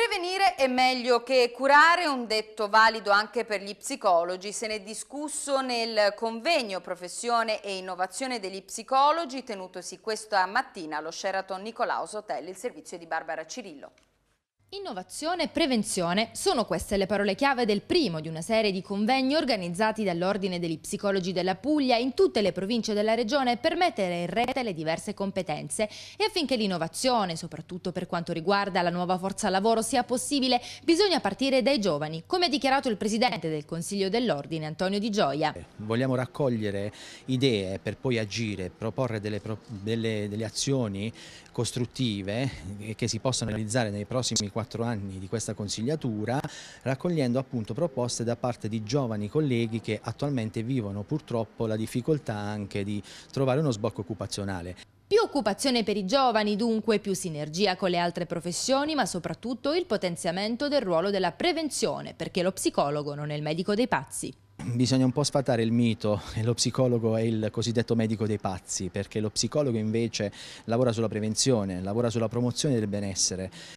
Prevenire è meglio che curare, un detto valido anche per gli psicologi. Se ne è discusso nel convegno Professione e Innovazione degli Psicologi tenutosi questa mattina allo Sheraton Nicolaus Hotel, il servizio di Barbara Cirillo. Innovazione e prevenzione sono queste le parole chiave del primo di una serie di convegni organizzati dall'Ordine degli Psicologi della Puglia in tutte le province della regione per mettere in rete le diverse competenze e affinché l'innovazione, soprattutto per quanto riguarda la nuova forza lavoro, sia possibile, bisogna partire dai giovani, come ha dichiarato il Presidente del Consiglio dell'Ordine, Antonio Di Gioia. Vogliamo raccogliere idee per poi agire, proporre delle, delle, delle azioni costruttive che si possano realizzare nei prossimi quattro anni di questa consigliatura, raccogliendo appunto proposte da parte di giovani colleghi che attualmente vivono purtroppo la difficoltà anche di trovare uno sbocco occupazionale. Più occupazione per i giovani, dunque, più sinergia con le altre professioni, ma soprattutto il potenziamento del ruolo della prevenzione, perché lo psicologo non è il medico dei pazzi. Bisogna un po' sfatare il mito, lo psicologo è il cosiddetto medico dei pazzi, perché lo psicologo invece lavora sulla prevenzione, lavora sulla promozione del benessere,